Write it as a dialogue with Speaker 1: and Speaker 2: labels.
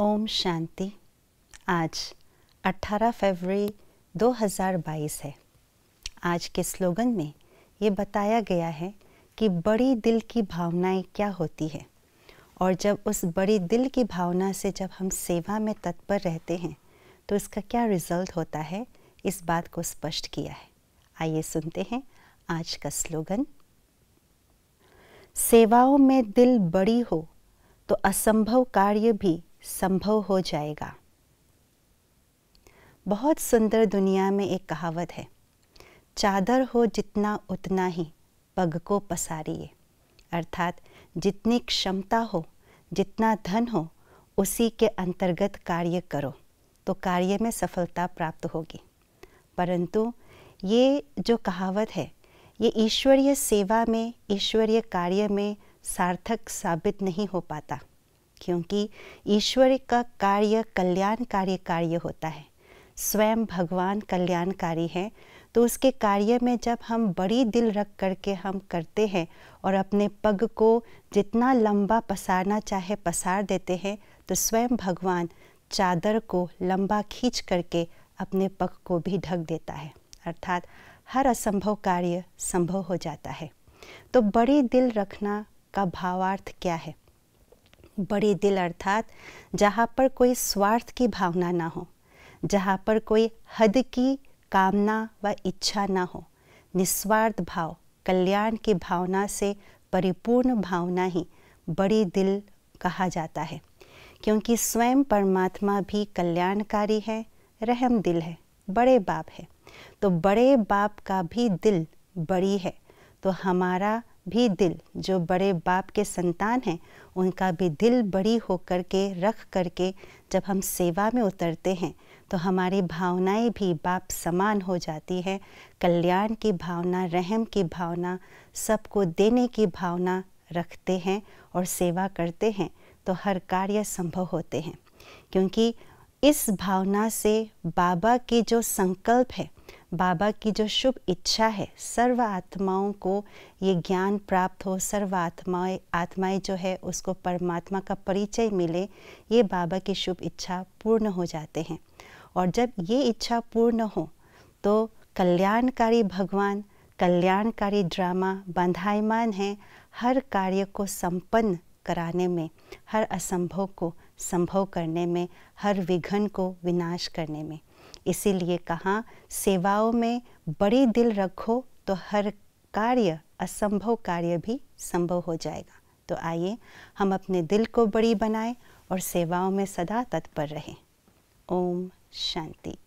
Speaker 1: ओम शांति आज 18 फरवरी 2022 है आज के स्लोगन में ये बताया गया है कि बड़ी दिल की भावनाएं क्या होती है और जब उस बड़ी दिल की भावना से जब हम सेवा में तत्पर रहते हैं तो इसका क्या रिजल्ट होता है इस बात को स्पष्ट किया है आइए सुनते हैं आज का स्लोगन सेवाओं में दिल बड़ी हो तो असंभव कार्य भी संभव हो जाएगा बहुत सुंदर दुनिया में एक कहावत है चादर हो जितना उतना ही पग को पसारिए अर्थात जितनी क्षमता हो जितना धन हो उसी के अंतर्गत कार्य करो तो कार्य में सफलता प्राप्त होगी परंतु ये जो कहावत है ये ईश्वरीय सेवा में ईश्वरीय कार्य में सार्थक साबित नहीं हो पाता क्योंकि ईश्वर का कार्य कल्याणकारी कार्य होता है स्वयं भगवान कल्याणकारी हैं तो उसके कार्य में जब हम बड़ी दिल रख करके हम करते हैं और अपने पग को जितना लंबा पसारना चाहे पसार देते हैं तो स्वयं भगवान चादर को लंबा खींच करके अपने पग को भी ढक देता है अर्थात हर असंभव कार्य संभव हो जाता है तो बड़ी दिल रखना का भावार्थ क्या है बड़े दिल अर्थात जहाँ पर कोई स्वार्थ की भावना ना हो जहाँ पर कोई हद की कामना व इच्छा ना हो निस्वार्थ भाव कल्याण की भावना से परिपूर्ण भावना ही बड़े दिल कहा जाता है क्योंकि स्वयं परमात्मा भी कल्याणकारी है रहम दिल है बड़े बाप है तो बड़े बाप का भी दिल बड़ी है तो हमारा भी दिल जो बड़े बाप के संतान हैं उनका भी दिल बड़ी कर के रख करके जब हम सेवा में उतरते हैं तो हमारी भावनाएं भी बाप समान हो जाती हैं कल्याण की भावना रहम की भावना सबको देने की भावना रखते हैं और सेवा करते हैं तो हर कार्य संभव होते हैं क्योंकि इस भावना से बाबा के जो संकल्प है बाबा की जो शुभ इच्छा है सर्व आत्माओं को ये ज्ञान प्राप्त हो सर्व आत्माएँ आत्माएँ जो है उसको परमात्मा का परिचय मिले ये बाबा की शुभ इच्छा पूर्ण हो जाते हैं और जब ये इच्छा पूर्ण हो तो कल्याणकारी भगवान कल्याणकारी ड्रामा बंधायमान है हर कार्य को संपन्न कराने में हर असंभव को संभव करने में हर विघन को विनाश करने में इसीलिए कहा सेवाओं में बड़े दिल रखो तो हर कार्य असंभव कार्य भी संभव हो जाएगा तो आइए हम अपने दिल को बड़ी बनाएं और सेवाओं में सदा तत्पर रहें ओम शांति